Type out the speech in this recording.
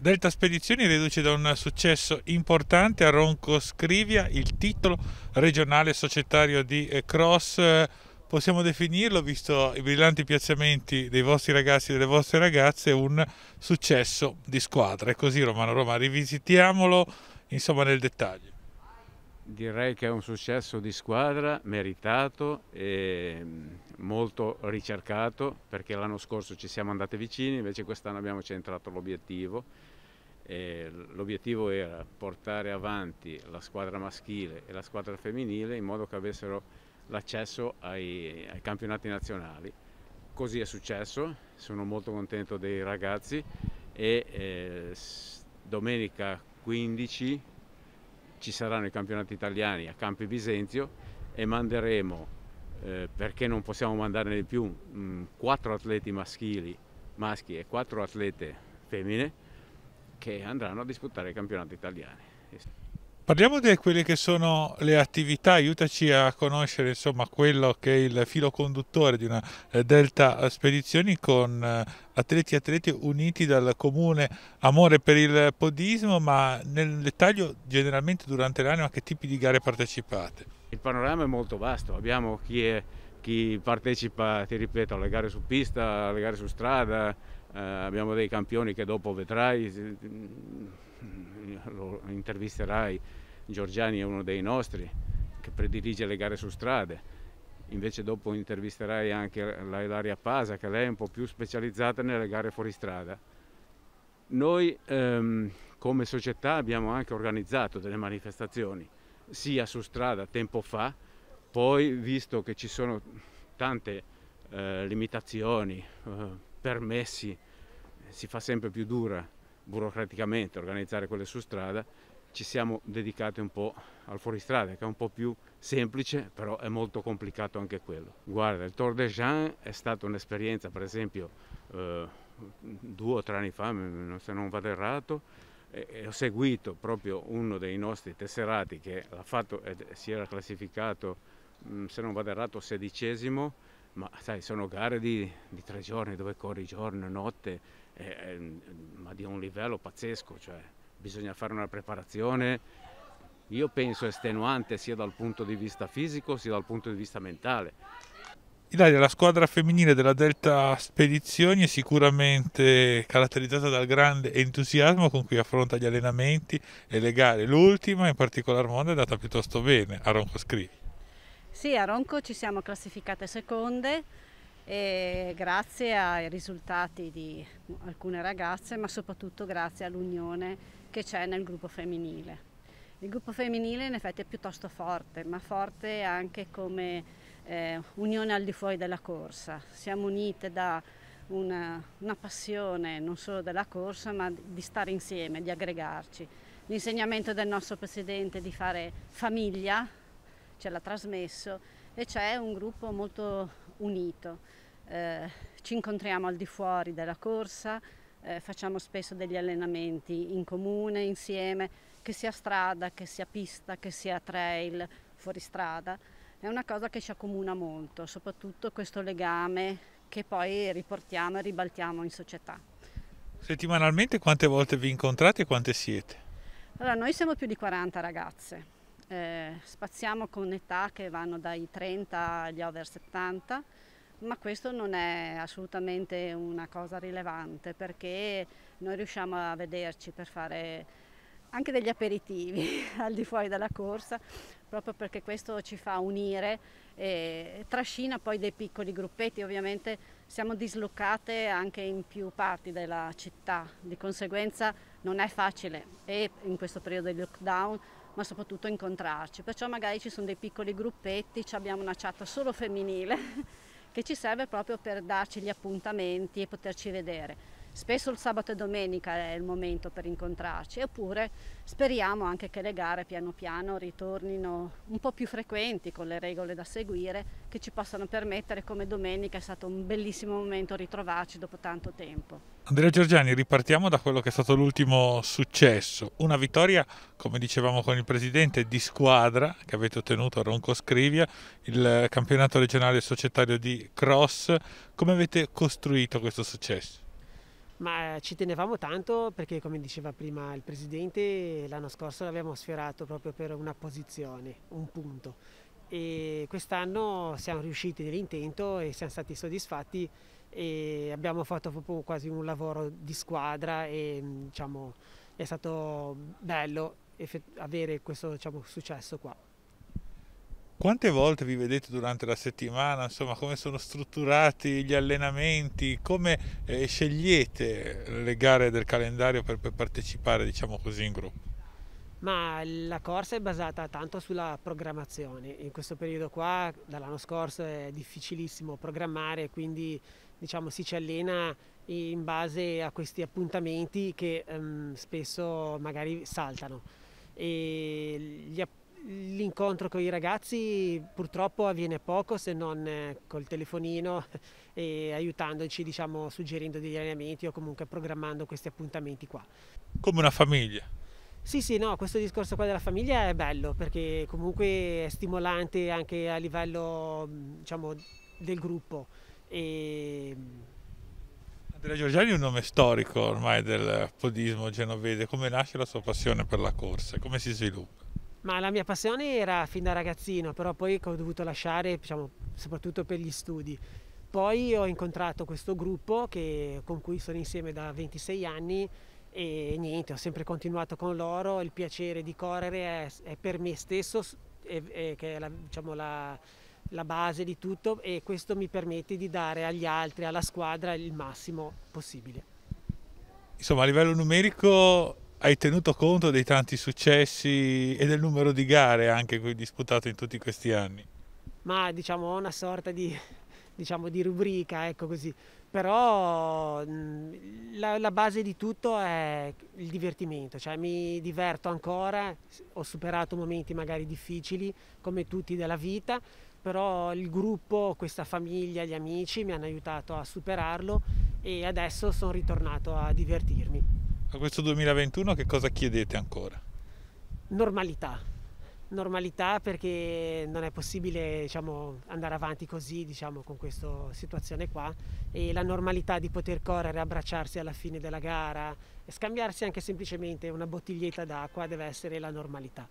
Delta Spedizioni riduce da un successo importante a Ronco Scrivia il titolo regionale societario di eh, Cross. Possiamo definirlo, visto i brillanti piazzamenti dei vostri ragazzi e delle vostre ragazze, un successo di squadra. È così Romano Roma, rivisitiamolo insomma nel dettaglio. Direi che è un successo di squadra meritato e mm, molto ricercato perché l'anno scorso ci siamo andati vicini, invece quest'anno abbiamo centrato l'obiettivo. l'obiettivo era portare avanti la squadra maschile e la squadra femminile in modo che avessero l'accesso ai, ai campionati nazionali. Così è successo, sono molto contento dei ragazzi e eh, domenica 15 ci saranno i campionati italiani a Campi Bisenzio e manderemo, eh, perché non possiamo mandarne di più, mh, mm, quattro atleti maschili, maschi e quattro atlete femmine che andranno a disputare i campionati italiani. Parliamo di quelle che sono le attività, aiutaci a conoscere insomma, quello che è il filo conduttore di una eh, Delta Spedizioni con eh, atleti e atleti uniti dal comune amore per il podismo, ma nel dettaglio generalmente durante l'anno a che tipi di gare partecipate? Il panorama è molto vasto, abbiamo chi, è, chi partecipa, ti ripeto, alle gare su pista, alle gare su strada, eh, abbiamo dei campioni che dopo vedrai lo intervisterai, Giorgiani è uno dei nostri che predilige le gare su strade, invece dopo intervisterai anche la Pasa che lei è un po' più specializzata nelle gare fuoristrada. Noi ehm, come società abbiamo anche organizzato delle manifestazioni, sia su strada tempo fa, poi visto che ci sono tante eh, limitazioni, eh, permessi, si fa sempre più dura burocraticamente organizzare quelle su strada, ci siamo dedicati un po' al fuoristrada, che è un po' più semplice, però è molto complicato anche quello. Guarda, il Tour de Jean è stata un'esperienza, per esempio, eh, due o tre anni fa, se non vado errato, e ho seguito proprio uno dei nostri tesserati che l'ha fatto, e si era classificato, mm, se non vado errato, sedicesimo, ma sai, sono gare di, di tre giorni dove corri giorno e notte, eh, eh, ma di un livello pazzesco, cioè bisogna fare una preparazione, io penso estenuante sia dal punto di vista fisico sia dal punto di vista mentale. Ilaria, la squadra femminile della Delta Spedizioni è sicuramente caratterizzata dal grande entusiasmo con cui affronta gli allenamenti e le gare. L'ultima, in particolar modo, è andata piuttosto bene a Ronco Scrivi. Sì, a Ronco ci siamo classificate seconde, e grazie ai risultati di alcune ragazze, ma soprattutto grazie all'unione che c'è nel gruppo femminile. Il gruppo femminile in effetti è piuttosto forte, ma forte anche come eh, unione al di fuori della corsa. Siamo unite da una, una passione non solo della corsa, ma di stare insieme, di aggregarci. L'insegnamento del nostro presidente di fare famiglia ce l'ha trasmesso e c'è un gruppo molto unito. Eh, ci incontriamo al di fuori della corsa, eh, facciamo spesso degli allenamenti in comune, insieme, che sia strada, che sia pista, che sia trail, fuoristrada. È una cosa che ci accomuna molto, soprattutto questo legame che poi riportiamo e ribaltiamo in società. Settimanalmente quante volte vi incontrate e quante siete? Allora, noi siamo più di 40 ragazze, eh, spaziamo con età che vanno dai 30 agli over 70, ma questo non è assolutamente una cosa rilevante perché noi riusciamo a vederci per fare anche degli aperitivi al di fuori della corsa, proprio perché questo ci fa unire e trascina poi dei piccoli gruppetti. Ovviamente siamo dislocate anche in più parti della città, di conseguenza non è facile e in questo periodo di lockdown ma soprattutto incontrarci. Perciò magari ci sono dei piccoli gruppetti, abbiamo una chat solo femminile che ci serve proprio per darci gli appuntamenti e poterci vedere. Spesso il sabato e domenica è il momento per incontrarci, oppure speriamo anche che le gare piano piano ritornino un po' più frequenti con le regole da seguire che ci possano permettere, come domenica è stato un bellissimo momento ritrovarci dopo tanto tempo. Andrea Giorgiani, ripartiamo da quello che è stato l'ultimo successo, una vittoria, come dicevamo con il Presidente, di squadra che avete ottenuto a Ronco Scrivia, il campionato regionale societario di Cross. Come avete costruito questo successo? ma eh, ci tenevamo tanto perché come diceva prima il Presidente l'anno scorso l'abbiamo sfiorato proprio per una posizione, un punto e quest'anno siamo riusciti nell'intento e siamo stati soddisfatti e abbiamo fatto proprio quasi un lavoro di squadra e diciamo, è stato bello avere questo diciamo, successo qua. Quante volte vi vedete durante la settimana, insomma, come sono strutturati gli allenamenti, come eh, scegliete le gare del calendario per, per partecipare, diciamo così, in gruppo? Ma la corsa è basata tanto sulla programmazione. In questo periodo qua, dall'anno scorso, è difficilissimo programmare, quindi diciamo, si ci allena in base a questi appuntamenti che ehm, spesso magari saltano. E gli appuntamenti l'incontro con i ragazzi purtroppo avviene poco se non eh, col telefonino e aiutandoci, diciamo, suggerendo degli allenamenti o comunque programmando questi appuntamenti qua. Come una famiglia. Sì, sì, no, questo discorso qua della famiglia è bello perché comunque è stimolante anche a livello, mm, diciamo, del gruppo. E... Mm, Andrea Giorgiani è un nome storico ormai del podismo genovese, come nasce la sua passione per la corsa, come si sviluppa? Ma la mia passione era fin da ragazzino, però poi ho dovuto lasciare, diciamo, soprattutto per gli studi. Poi ho incontrato questo gruppo che, con cui sono insieme da 26 anni e niente, ho sempre continuato con loro, il piacere di correre è, è per me stesso, è, è, che è la, diciamo, la, la base di tutto e questo mi permette di dare agli altri, alla squadra, il massimo possibile. Insomma, a livello numerico hai tenuto conto dei tanti successi e del numero di gare anche hai disputato in tutti questi anni? Ma diciamo una sorta di, diciamo, di rubrica, ecco così. Però mm, la, la, base di tutto è il divertimento, cioè mi diverto ancora, ho superato momenti magari difficili come tutti della vita, però il gruppo, questa famiglia, gli amici mi hanno aiutato a superarlo e adesso sono ritornato a divertirmi. A questo 2021 che cosa chiedete ancora? Normalità, normalità perché non è possibile diciamo, andare avanti così diciamo, con questa situazione qua e la normalità di poter correre, abbracciarsi alla fine della gara, e scambiarsi anche semplicemente una bottiglietta d'acqua deve essere la normalità.